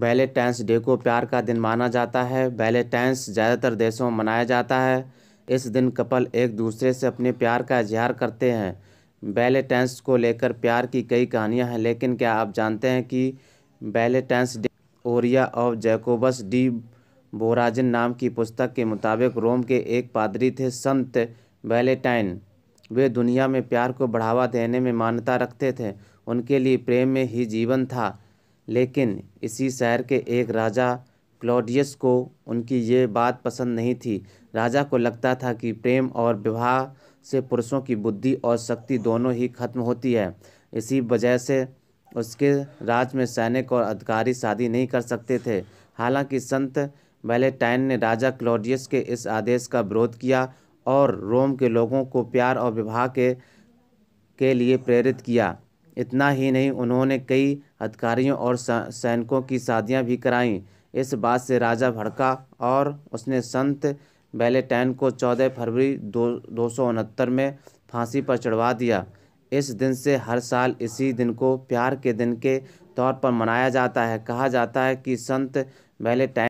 Valentine's day को प्यार का दिन माना जाता है वैलेंटाइंस ज़्यादातर देशों में मनाया जाता है इस दिन कपल एक दूसरे से अपने प्यार का इजहार करते हैं वैलेंटाइंस को लेकर प्यार की कई कहानियां हैं लेकिन क्या आप जानते हैं कि Valentine's Day Aurea of Jacobus de Voragine नाम की पुस्तक के मुताबिक रोम के एक पादरी थे संत वैलेंटाइन वे दुनिया में प्यार को बढ़ावा देने में मान्यता रखते थे उनके लिए प्रेम में ही जीवन था लेकिन इसी शहर के एक राजा क्लॉडियस को उनकी ये बात पसंद नहीं थी राजा को लगता था कि प्रेम और विवाह से पुरुषों की बुद्धि और शक्ति दोनों ही खत्म होती है इसी वजह से उसके राज में सैनिक और अधिकारी शादी नहीं कर सकते थे हालांकि संत वैलेटाइन ने राजा क्लॉडियस के इस आदेश का विरोध किया और रोम के लोगों को प्यार और विवाह के, के लिए प्रेरित किया इतना ही नहीं उन्होंने कई अधिकारियों और सैनिकों की शादियाँ भी कराईं इस बात से राजा भड़का और उसने संत बैलेटैन को 14 फरवरी दो दो में फांसी पर चढ़वा दिया इस दिन से हर साल इसी दिन को प्यार के दिन के तौर पर मनाया जाता है कहा जाता है कि संत बैलेटैन